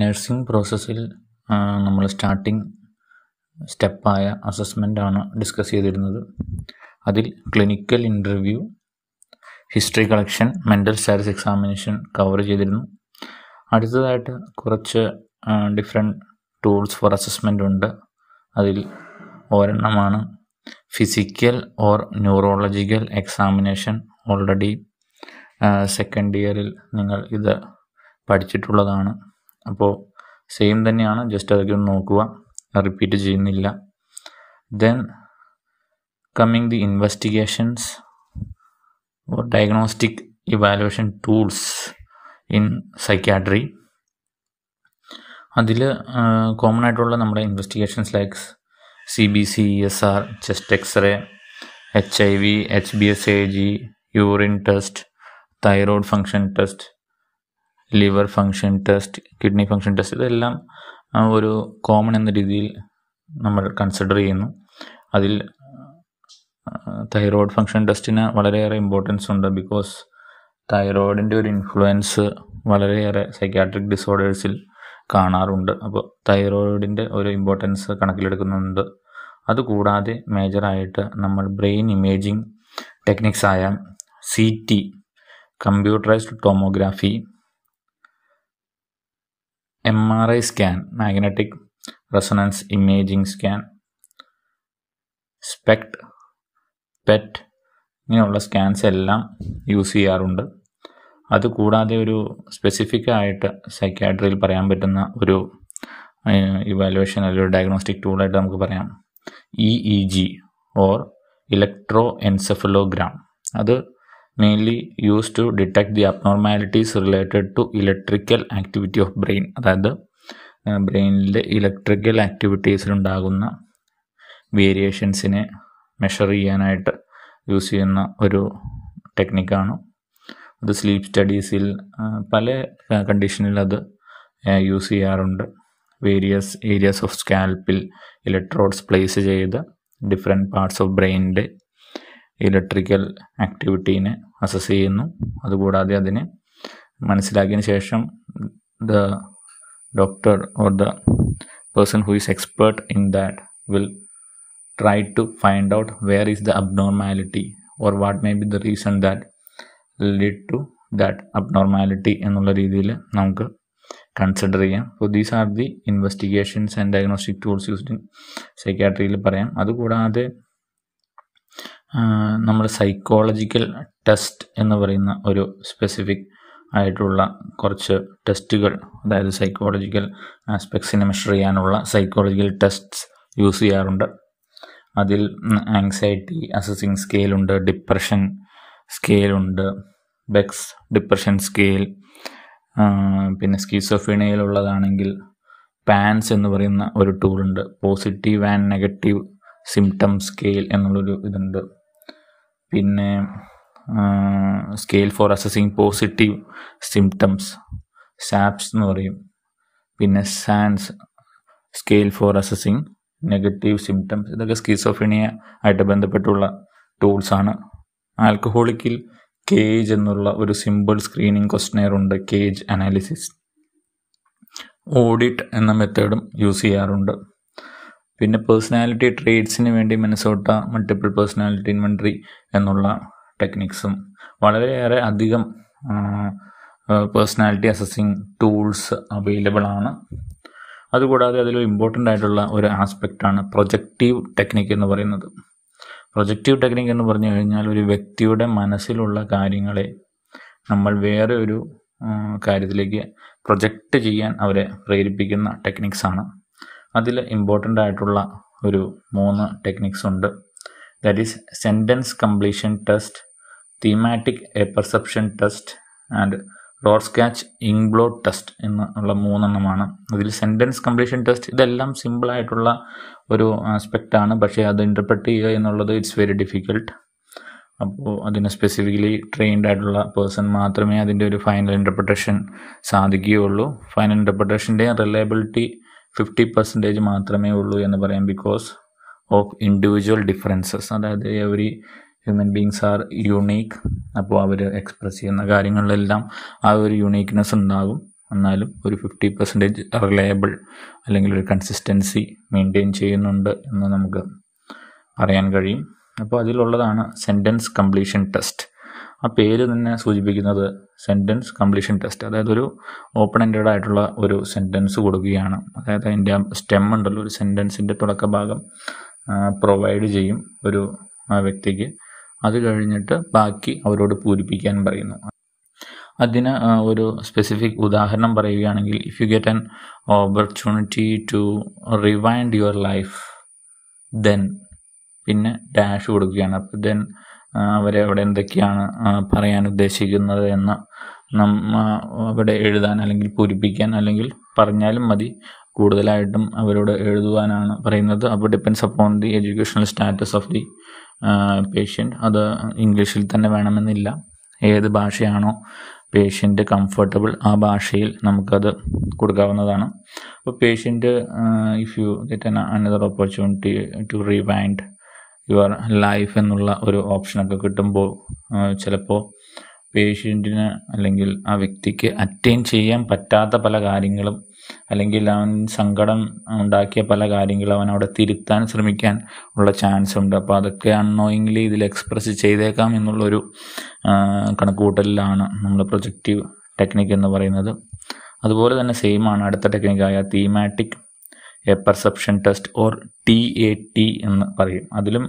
nursing പ്രോസസ്സിൽ നമ്മൾ starting സ്റ്റെപ്പായ ആണ് ഡിസ്കസ് ചെയ്തിരുന്നത് അതിൽ clinical interview history collection mental status examination cover ചെയ്തിരുന്നു അടുത്തതായിട്ട് കുറച്ച് ഡിഫറെൻ്റ് ടൂൾസ് ഫോർ അസസ്മെൻ്റ് ഉണ്ട് അതിൽ ഒരെണ്ണമാണ് physical or neurological examination already second ഇയറിൽ നിങ്ങൾ ഇത് പഠിച്ചിട്ടുള്ളതാണ് അപ്പോൾ സെയിം തന്നെയാണ് ജസ്റ്റ് അതൊക്കെ ഒന്ന് നോക്കുക റിപ്പീറ്റ് ചെയ്യുന്നില്ല then coming the investigations or diagnostic evaluation tools in psychiatry അതിൽ കോമൺ ആയിട്ടുള്ള നമ്മുടെ investigations like C B C S R chest X-ray H I V H B S A G urine test thyroid function test liver function test kidney function test ഇതെല്ലാം ഒരു common എന്ന രീതിയിൽ നമ്മൾ consider ചെയ്യുന്നു അതിൽ thyroid function ടെസ്റ്റിന് വളരെയേറെ importance ഉണ്ട് ബിക്കോസ് തൈറോയ്ഡിൻ്റെ ഒരു ഇൻഫ്ലുവൻസ് വളരെയേറെ സൈക്കാട്രിക് ഡിസോർഡേഴ്സിൽ കാണാറുണ്ട് അപ്പോൾ തൈറോയിഡിൻ്റെ ഒരു ഇമ്പോർട്ടൻസ് കണക്കിലെടുക്കുന്നുണ്ട് അതുകൂടാതെ മേജറായിട്ട് നമ്മൾ ബ്രെയിൻ ഇമേജിംഗ് ടെക്നിക്സായ C T computerized tomography M R I scan magnetic resonance imaging scan SPECT PET ഇങ്ങനെയുള്ള സ്കാൻസ് എല്ലാം യൂസ് ചെയ്യാറുണ്ട് അതുകൂടാതെ ഒരു സ്പെസിഫിക് ആയിട്ട് സൈക്കാട്രിയിൽ പറയാൻ പറ്റുന്ന ഒരു ഇവാലുവേഷൻ അല്ലെങ്കിൽ ഒരു ഡയഗ്നോസ്റ്റിക് ടൂളായിട്ട് നമുക്ക് പറയാം E E G or electroencephalogram അത് mainly use to detect the abnormalities related to electrical activity of brain അതായത് ബ്രെയിനിലെ ഇലക്ട്രിക്കൽ ആക്ടിവിറ്റീസിലുണ്ടാകുന്ന വേരിയേഷൻസിനെ മെഷർ ചെയ്യാനായിട്ട് യൂസ് ചെയ്യുന്ന ഒരു ടെക്നിക്കാണ് അത് സ്ലീപ്പ് സ്റ്റഡീസിൽ പല കണ്ടീഷനിൽ അത് യൂസ് ചെയ്യാറുണ്ട് വേരിയസ് ഏരിയാസ് ഓഫ് സ്കാൽപ്പിൽ ഇലക്ട്രോഡ്സ് പ്ലേസ് ചെയ്ത് ഡിഫറെൻറ്റ് പാർട്സ് ഓഫ് ബ്രെയിനിൻ്റെ ഇലക്ട്രിക്കൽ ആക്ടിവിറ്റീനെ അസസ് ചെയ്യുന്നു അതുകൂടാതെ അതിനെ മനസ്സിലാക്കിയതിന് ശേഷം the doctor or the person who is expert in that will try to find out where is the abnormality or what may be the reason that lead to that abnormality എന്നുള്ള രീതിയിൽ നമുക്ക് consider ചെയ്യാം so these are the investigations and diagnostic tools used in സൈക്യാട്രിയിൽ പറയാം അതുകൂടാതെ നമ്മുടെ psychological test എന്ന് പറയുന്ന ഒരു സ്പെസിഫിക് ആയിട്ടുള്ള കുറച്ച് ടെസ്റ്റുകൾ അതായത് സൈക്കോളജിക്കൽ ആസ്പെക്ട്സിനെ മെഷർ ചെയ്യാനുള്ള സൈക്കോളജിക്കൽ ടെസ്റ്റ്സ് യൂസ് ചെയ്യാറുണ്ട് അതിൽ ആങ്സൈറ്റി അസസിങ് സ്കെയിലുണ്ട് ഡിപ്രഷൻ സ്കെയിലുണ്ട് ബെക്സ് ഡിപ്രഷൻ സ്കെയിൽ പിന്നെ സ്കീസോഫിനയിലുള്ളതാണെങ്കിൽ പാൻസ് എന്ന് പറയുന്ന ഒരു ടൂളുണ്ട് positive and negative symptom scale എന്നുള്ളൊരു ഇതുണ്ട് പിന്നെ scale for assessing positive symptoms SAPS എന്ന് പറയും പിന്നെ SANS scale for assessing negative symptoms ഇതൊക്കെ സ്കീസോഫിനിയ ആയിട്ട് ബന്ധപ്പെട്ടുള്ള ടൂൾസാണ് ആൽക്കഹോളിക്കിൽ കേജ് എന്നുള്ള ഒരു സിമ്പിൾ സ്ക്രീനിങ് ക്വസ്റ്റനെയർ ഉണ്ട് കേജ് അനാലിസിസ് ഓഡിറ്റ് എന്ന മെത്തേഡും യൂസ് ചെയ്യാറുണ്ട് പിന്നെ പേഴ്സണാലിറ്റി ട്രേഡ്സിന് വേണ്ടി മിനസോട്ട മൾട്ടിപ്പിൾ പേഴ്സണാലിറ്റി ഇൻവെൻട്രി എന്നുള്ള ടെക്നിക്സും വളരെയേറെ അധികം പേഴ്സണാലിറ്റി അസസ്സിങ് ടൂൾസ് അവൈലബിൾ ആണ് അതുകൂടാതെ അതിലൊരു ഇമ്പോർട്ടൻ്റ് ആയിട്ടുള്ള ഒരു ആസ്പെക്റ്റാണ് പ്രൊജക്റ്റീവ് ടെക്നിക്ക് എന്ന് പറയുന്നത് പ്രൊജക്റ്റീവ് ടെക്നിക്ക് എന്ന് പറഞ്ഞു കഴിഞ്ഞാൽ ഒരു വ്യക്തിയുടെ മനസ്സിലുള്ള കാര്യങ്ങളെ നമ്മൾ വേറെ ഒരു കാര്യത്തിലേക്ക് പ്രൊജക്റ്റ് ചെയ്യാൻ അവരെ പ്രേരിപ്പിക്കുന്ന ടെക്നിക്സാണ് അതിൽ ഇമ്പോർട്ടൻ്റ് ആയിട്ടുള്ള ഒരു മൂന്ന് ടെക്നിക്സ് ഉണ്ട് that is sentence completion test thematic perception test and Rorschach ink test എന്നുള്ള മൂന്നെണ്ണമാണ് അതിൽ സെൻറ്റൻസ് കംപ്ലീഷൻ ടെസ്റ്റ് ഇതെല്ലാം സിമ്പിളായിട്ടുള്ള ഒരു ആസ്പെക്റ്റാണ് പക്ഷേ അത് ഇൻ്റർപ്രറ്റ് ചെയ്യുക എന്നുള്ളത് ഇറ്റ്സ് വെരി ഡിഫിക്കൾട്ട് അപ്പോൾ അതിന് സ്പെസിഫിക്കലി ട്രെയിൻഡ് ആയിട്ടുള്ള പേഴ്സൺ മാത്രമേ അതിൻ്റെ ഒരു ഫൈനൽ ഇൻ്റർപ്രിട്ടേഷൻ സാധിക്കുകയുള്ളൂ ഫൈനൽ ഇൻ്റർപ്രിട്ടേഷൻ്റെ റിലയബിലിറ്റി ഫിഫ്റ്റി പെർസെൻറ്റേജ് മാത്രമേ ഉള്ളൂ എന്ന് പറയാം ബിക്കോസ് ഓഫ് ഇൻഡിവിജ്വൽ ഡിഫറൻസസ് അതായത് every human beings are unique അപ്പോൾ അവർ എക്സ്പ്രസ് ചെയ്യുന്ന കാര്യങ്ങളിലെല്ലാം ആ ഒരു യുണീക്ക്നെസ് ഉണ്ടാകും എന്നാലും ഒരു ഫിഫ്റ്റി പെർസെൻറ്റേജ് റിലയബിൾ അല്ലെങ്കിൽ ഒരു കൺസിസ്റ്റൻസി മെയിൻറ്റെയിൻ ചെയ്യുന്നുണ്ട് എന്ന് നമുക്ക് അറിയാൻ കഴിയും അപ്പോൾ അതിലുള്ളതാണ് സെൻറ്റൻസ് കംപ്ലീഷൻ ടെസ്റ്റ് ആ പേര് തന്നെ സൂചിപ്പിക്കുന്നത് സെൻറ്റൻസ് കംപ്ലീഷൻ ടെസ്റ്റ് അതായത് ഒരു ഓപ്പൺ എൻഡഡ് ആയിട്ടുള്ള ഒരു സെൻറ്റൻസ് കൊടുക്കുകയാണ് അതായത് അതിൻ്റെ സ്റ്റെം ഉണ്ടല്ലോ ഒരു സെൻറ്റൻസിൻ്റെ തുടക്കഭാഗം പ്രൊവൈഡ് ചെയ്യും ഒരു വ്യക്തിക്ക് അത് കഴിഞ്ഞിട്ട് ബാക്കി അവരോട് പൂരിപ്പിക്കാൻ പറയുന്നു അതിന് ഒരു സ്പെസിഫിക് ഉദാഹരണം പറയുകയാണെങ്കിൽ if you get an opportunity to rewind your life then പിന്നെ ഡാഷ് കൊടുക്കുകയാണ് അപ്പോൾ ദെൻ അവർ അവിടെ എന്തൊക്കെയാണ് പറയാൻ ഉദ്ദേശിക്കുന്നത് എന്ന് നമ്മ അവിടെ എഴുതാൻ അല്ലെങ്കിൽ പൂരിപ്പിക്കാൻ അല്ലെങ്കിൽ പറഞ്ഞാലും മതി കൂടുതലായിട്ടും അവരോട് എഴുതുവാനാണ് പറയുന്നത് അപ്പോൾ depends upon the educational status of the patient അത് ഇംഗ്ലീഷിൽ തന്നെ വേണമെന്നില്ല ഏത് ഭാഷയാണോ പേഷ്യൻ്റ് കംഫർട്ടബിൾ ആ ഭാഷയിൽ നമുക്കത് കൊടുക്കാവുന്നതാണ് അപ്പോൾ patient if you get another opportunity to rewind your life എന്നുള്ള ഒരു ഓപ്ഷനൊക്കെ കിട്ടുമ്പോൾ ചിലപ്പോൾ പേഷ്യൻറ്റിന് അല്ലെങ്കിൽ ആ വ്യക്തിക്ക് അറ്റൈൻ ചെയ്യാൻ പറ്റാത്ത പല കാര്യങ്ങളും അല്ലെങ്കിൽ അവൻ സങ്കടം ഉണ്ടാക്കിയ പല കാര്യങ്ങളും അവൻ അവിടെ തിരുത്താൻ ശ്രമിക്കാൻ ഉള്ള ചാൻസ് ഉണ്ട് അപ്പോൾ അതൊക്കെ അൺനോയിങ്ലി ഇതിൽ എക്സ്പ്രസ് ചെയ്തേക്കാം എന്നുള്ളൊരു കണക്കുകൂട്ടലിലാണ് നമ്മൾ പ്രൊജക്റ്റീവ് ടെക്നിക്ക് എന്ന് പറയുന്നത് അതുപോലെ തന്നെ സെയിമാണ് അടുത്ത ടെക്നിക്കായ thematic apperception test or T A T എന്ന് പറയും അതിലും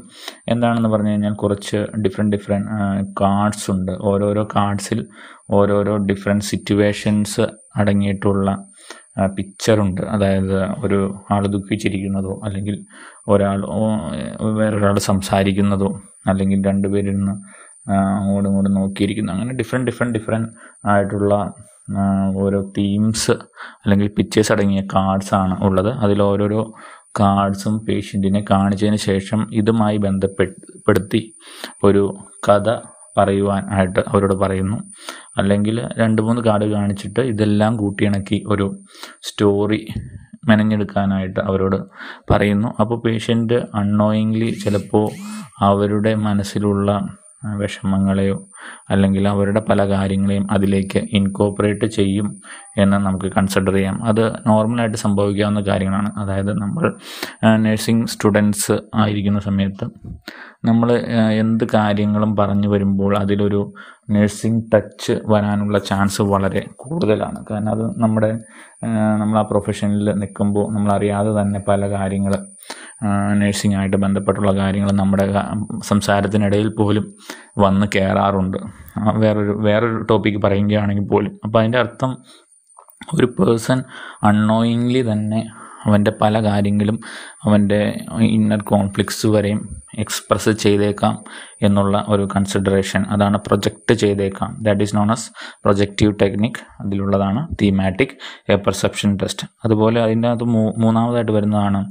എന്താണെന്ന് പറഞ്ഞു കഴിഞ്ഞാൽ കുറച്ച് ഡിഫറെൻറ്റ് ഡിഫറെൻറ്റ് കാർഡ്സ് ഉണ്ട് ഓരോരോ കാർഡ്സിൽ ഓരോരോ ഡിഫറെൻറ്റ് സിറ്റുവേഷൻസ് അടങ്ങിയിട്ടുള്ള പിക്ചറുണ്ട് അതായത് ഒരു ആൾ ദുഃഖിച്ചിരിക്കുന്നതോ അല്ലെങ്കിൽ ഒരാൾ വേറൊരാൾ സംസാരിക്കുന്നതോ അല്ലെങ്കിൽ രണ്ടുപേരിൽ നിന്ന് അങ്ങോട്ടും ഇങ്ങോട്ടും നോക്കിയിരിക്കുന്നു അങ്ങനെ ഡിഫറെൻറ്റ് ഡിഫറെൻറ്റ് ഡിഫറെൻറ്റ് ആയിട്ടുള്ള ഓരോ തീംസ് അല്ലെങ്കിൽ പിക്ചേഴ്സ് അടങ്ങിയ കാർഡ്സാണ് ഉള്ളത് അതിൽ ഓരോരോ കാർഡ്സും പേഷ്യൻറ്റിനെ കാണിച്ചതിന് ശേഷം ഇതുമായി ബന്ധപ്പെടുത്തി ഒരു കഥ പറയുവാനായിട്ട് അവരോട് പറയുന്നു അല്ലെങ്കിൽ രണ്ട് മൂന്ന് കാർഡ് കാണിച്ചിട്ട് ഇതെല്ലാം കൂട്ടിയിണക്കി ഒരു സ്റ്റോറി മെനഞ്ഞെടുക്കാനായിട്ട് അവരോട് പറയുന്നു അപ്പോൾ പേഷ്യൻ്റ് അൺനോയിങ്ലി ചിലപ്പോൾ അവരുടെ മനസ്സിലുള്ള വിഷമങ്ങളെയോ അല്ലെങ്കിൽ അവരുടെ പല കാര്യങ്ങളെയും അതിലേക്ക് ഇൻകോപ്പറേറ്റ് ചെയ്യും എന്ന് നമുക്ക് കൺസിഡർ ചെയ്യാം അത് നോർമലായിട്ട് സംഭവിക്കാവുന്ന കാര്യങ്ങളാണ് അതായത് നമ്മൾ നഴ്സിംഗ് സ്റ്റുഡൻസ് ആയിരിക്കുന്ന സമയത്ത് നമ്മൾ എന്ത് കാര്യങ്ങളും പറഞ്ഞു വരുമ്പോൾ അതിലൊരു നഴ്സിംഗ് ടച്ച് വരാനുള്ള ചാൻസ് വളരെ കൂടുതലാണ് കാരണം അത് നമ്മുടെ നമ്മൾ ആ പ്രൊഫഷനിൽ നിൽക്കുമ്പോൾ നമ്മളറിയാതെ തന്നെ പല കാര്യങ്ങൾ നഴ്സിംഗ് ആയിട്ട് ബന്ധപ്പെട്ടുള്ള കാര്യങ്ങൾ നമ്മുടെ സംസാരത്തിനിടയിൽ പോലും വന്ന് കയറാറുണ്ട് വേറൊരു വേറൊരു ടോപ്പിക്ക് പറയുകയാണെങ്കിൽ പോലും അപ്പോൾ അതിൻ്റെ അർത്ഥം ഒരു പേഴ്സൺ അൺനോയിങ്ലി തന്നെ അവൻ്റെ പല കാര്യങ്ങളും അവൻ്റെ ഇന്നർ കോൺഫ്ലിക്ട്സ് വരെയും എക്സ്പ്രസ് ചെയ്തേക്കാം എന്നുള്ള ഒരു കൺസിഡറേഷൻ അതാണ് പ്രൊജക്റ്റ് ചെയ്തേക്കാം that is known as projective technique അതിലുള്ളതാണ് തീമാറ്റിക് എ പെർസെപ്ഷൻ ടെസ്റ്റ് അതുപോലെ അതിൻ്റെ അത് മൂന്നാമതായിട്ട് വരുന്നതാണ്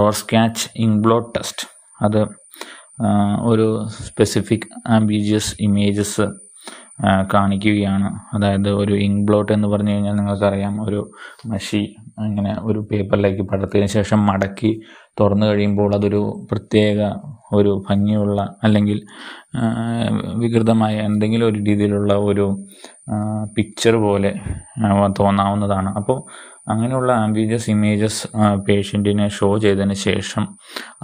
റോർ സ്കാച്ച് ഇൻഗ്ലോട്ട് ടെസ്റ്റ് അത് ഒരു സ്പെസിഫിക് ആംബീജിയസ് ഇമേജസ് കാണിക്കുകയാണ് അതായത് ഒരു ഇങ്ക് ബ്ലോട്ട് എന്ന് പറഞ്ഞു കഴിഞ്ഞാൽ നിങ്ങൾക്കറിയാം ഒരു മഷി ഇങ്ങനെ ഒരു പേപ്പറിലേക്ക് പടത്തിന് ശേഷം മടക്കി തുറന്നു കഴിയുമ്പോൾ അതൊരു പ്രത്യേക ഒരു ഭംഗിയുള്ള അല്ലെങ്കിൽ വികൃതമായ എന്തെങ്കിലും ഒരു രീതിയിലുള്ള ഒരു പിക്ചർ പോലെ തോന്നാവുന്നതാണ് അപ്പോൾ അങ്ങനെയുള്ള ആംബിജിയസ് ഇമേജസ് പേഷ്യൻറ്റിനെ ഷോ ചെയ്തതിന് ശേഷം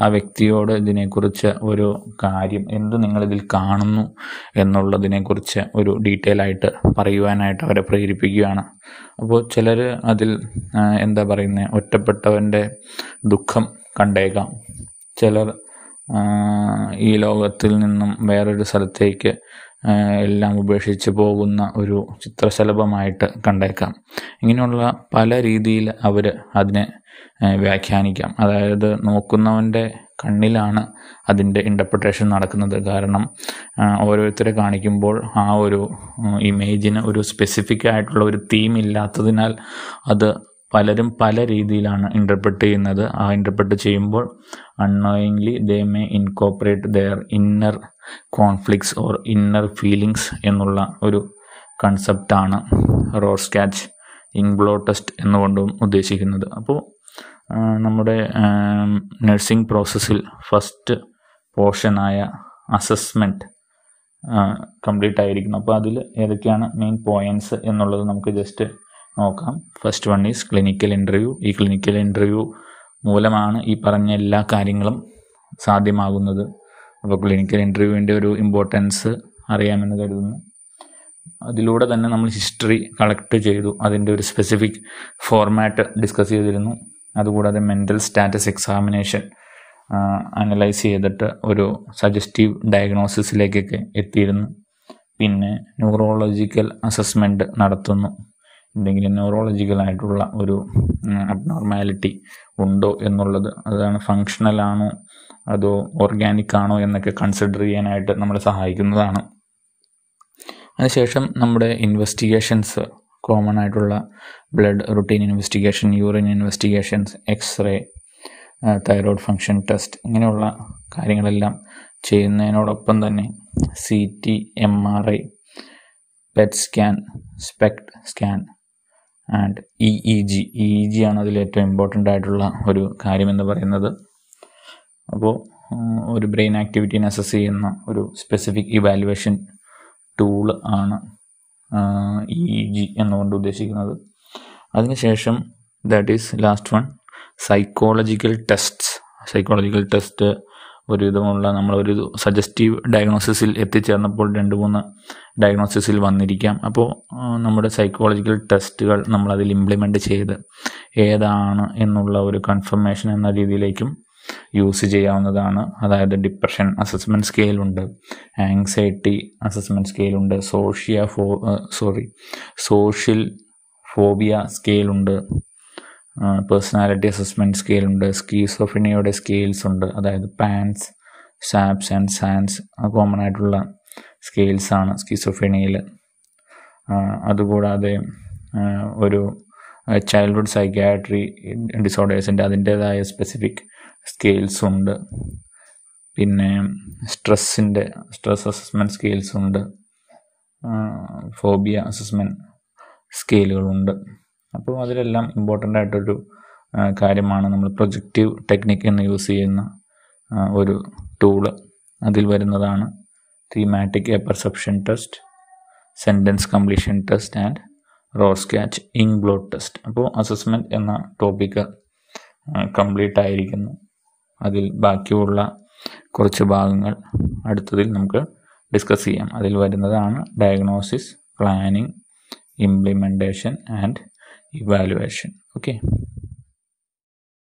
ആ വ്യക്തിയോട് ഇതിനെക്കുറിച്ച് ഒരു കാര്യം എന്ത് നിങ്ങളിതിൽ കാണുന്നു എന്നുള്ളതിനെക്കുറിച്ച് ഒരു ഡീറ്റെയിൽ ആയിട്ട് പറയുവാനായിട്ട് അവരെ പ്രേരിപ്പിക്കുകയാണ് അപ്പോൾ ചിലർ അതിൽ എന്താ പറയുന്നത് ഒറ്റപ്പെട്ടവൻ്റെ ദുഃഖം കണ്ടേക്കാം ചിലർ ഈ ലോകത്തിൽ നിന്നും വേറൊരു സ്ഥലത്തേക്ക് എല്ലാം ഉപേക്ഷിച്ച് പോകുന്ന ഒരു ചിത്രശലഭമായിട്ട് കണ്ടേക്കാം ഇങ്ങനെയുള്ള പല രീതിയിൽ അവർ അതിനെ വ്യാഖ്യാനിക്കാം അതായത് നോക്കുന്നവൻ്റെ കണ്ണിലാണ് അതിൻ്റെ ഇൻ്റർപ്രിട്ടേഷൻ നടക്കുന്നത് കാരണം ഓരോരുത്തരെ കാണിക്കുമ്പോൾ ആ ഒരു ഇമേജിന് ഒരു സ്പെസിഫിക് ആയിട്ടുള്ള ഒരു തീം ഇല്ലാത്തതിനാൽ അത് പലരും പല രീതിയിലാണ് ഇൻ്റർപ്രറ്റ് ചെയ്യുന്നത് ആ ഇൻ്റർപ്രറ്റ് ചെയ്യുമ്പോൾ unknowingly they may incorporate their inner conflicts or inner feelings എന്നുള്ള ഒരു കൺസെപ്റ്റാണ് റോസ് ക്യാച്ച് ഇൻബ്ലോ ടെസ്റ്റ് എന്നുകൊണ്ടും ഉദ്ദേശിക്കുന്നത് അപ്പോൾ നമ്മുടെ നഴ്സിംഗ് പ്രോസസ്സിൽ ഫസ്റ്റ് പോർഷനായ അസസ്മെൻറ്റ് കംപ്ലീറ്റ് ആയിരിക്കുന്നു അപ്പോൾ അതിൽ ഏതൊക്കെയാണ് മെയിൻ പോയിൻറ്റ്സ് എന്നുള്ളത് നമുക്ക് ജസ്റ്റ് നോക്കാം first one is clinical interview ഈ ക്ലിനിക്കൽ ഇൻ്റർവ്യൂ മൂലമാണ് ഈ പറഞ്ഞ എല്ലാ കാര്യങ്ങളും സാധ്യമാകുന്നത് അപ്പോൾ ക്ലിനിക്കൽ ഇൻ്റർവ്യൂവിൻ്റെ ഒരു ഇമ്പോർട്ടൻസ് അറിയാമെന്ന് കരുതുന്നു അതിലൂടെ തന്നെ നമ്മൾ ഹിസ്റ്ററി കളക്ട് ചെയ്തു അതിൻ്റെ ഒരു സ്പെസിഫിക് ഫോർമാറ്റ് ഡിസ്കസ് ചെയ്തിരുന്നു അതുകൂടാതെ മെൻ്റൽ സ്റ്റാറ്റസ് എക്സാമിനേഷൻ അനലൈസ് ചെയ്തിട്ട് ഒരു സജസ്റ്റീവ് ഡയഗ്നോസിസിലേക്കൊക്കെ എത്തിയിരുന്നു പിന്നെ ന്യൂറോളജിക്കൽ അസസ്മെൻറ്റ് നടത്തുന്നു അല്ലെങ്കിൽ ന്യൂറോളജിക്കലായിട്ടുള്ള ഒരു അബ്നോർമാലിറ്റി ഉണ്ടോ എന്നുള്ളത് അതാണ് ഫങ്ഷണൽ ആണോ അതോ ഓർഗാനിക് ആണോ എന്നൊക്കെ കൺസിഡർ ചെയ്യാനായിട്ട് നമ്മളെ സഹായിക്കുന്നതാണ് അതിനുശേഷം നമ്മുടെ ഇൻവെസ്റ്റിഗേഷൻസ് കോമൺ ആയിട്ടുള്ള blood routine investigation urine investigations X-ray thyroid function test ഇങ്ങനെയുള്ള കാര്യങ്ങളെല്ലാം ചെയ്യുന്നതിനോടൊപ്പം തന്നെ C T M R I PET scan SPECT scan and E E G E E G ആണ് അതിൽ ഏറ്റവും ഇമ്പോർട്ടൻ്റ് ആയിട്ടുള്ള ഒരു കാര്യമെന്ന് പറയുന്നത് അപ്പോൾ ഒരു ബ്രെയിൻ ആക്ടിവിറ്റീനെ അസസ് ചെയ്യുന്ന ഒരു സ്പെസിഫിക് ഇവാലുവേഷൻ ടൂൾ ആണ് ഇ ജി എന്നുകൊണ്ട് ഉദ്ദേശിക്കുന്നത് അതിനുശേഷം that is last one psychological test psychological test ഒരുവിധമുള്ള നമ്മളൊരു സജസ്റ്റീവ് ഡയഗ്നോസിസിൽ എത്തിച്ചേർന്നപ്പോൾ രണ്ട് മൂന്ന് ഡയഗ്നോസിസിൽ വന്നിരിക്കാം അപ്പോൾ നമ്മുടെ സൈക്കോളജിക്കൽ ടെസ്റ്റുകൾ നമ്മളതിൽ ഇംപ്ലിമെൻറ്റ് ചെയ്ത് ഏതാണ് എന്നുള്ള ഒരു കൺഫർമേഷൻ എന്ന രീതിയിലേക്കും യൂസ് ചെയ്യാവുന്നതാണ് അതായത് ഡിപ്രഷൻ അസസ്മെൻറ്റ് സ്കെയിലുണ്ട് ആങ്സൈറ്റി അസസ്മെൻറ്റ് സ്കെയിലുണ്ട് socia pho sorry social phobia സ്കെയിലുണ്ട് പേഴ്സണാലിറ്റി അസസ്മെൻറ്റ് സ്കെയിലുണ്ട് ഇനിയുടെ സ്കെയിൽസ് ഉണ്ട് അതായത് PANSS SAPS and SANS common ആയിട്ടുള്ള ഓഫ് സ്കീസോഫിനിയിൽ അതുകൂടാതെ ഒരു ചൈൽഡ്ഹുഡ് സൈക്യാട്രി ഡിസോർഡേഴ്സിൻ്റെ അതിൻ്റേതായ സ്പെസിഫിക് സ്കെയിൽസ് ഉണ്ട് പിന്നെ സ്ട്രെസ്സിൻ്റെ സ്ട്രെസ് അസസ്മെൻറ്റ് സ്കെയിൽസ് ഉണ്ട് ഫോബിയ അസസ്മെൻറ്റ് സ്കെയിലുകളുണ്ട് അപ്പോൾ അതിലെല്ലാം ഇമ്പോർട്ടൻ്റ് ആയിട്ടൊരു കാര്യമാണ് നമ്മൾ പ്രൊജക്റ്റീവ് ടെക്നിക് എന്ന് യൂസ് ചെയ്യുന്ന ഒരു ടൂള് അതിൽ വരുന്നതാണ് thematic apperception test sentence completion test and Rorschach inkblot test അപ്പോൾ അസസ്മെൻറ്റ് എന്ന ടോപ്പിക്ക് കംപ്ലീറ്റ് ആയിരിക്കുന്നു അതിൽ ബാക്കിയുള്ള കുറച്ച് ഭാഗങ്ങൾ അടുത്തതിൽ നമുക്ക് ഡിസ്കസ് ചെയ്യാം അതിൽ വരുന്നതാണ് diagnosis planning implementation and evaluation okay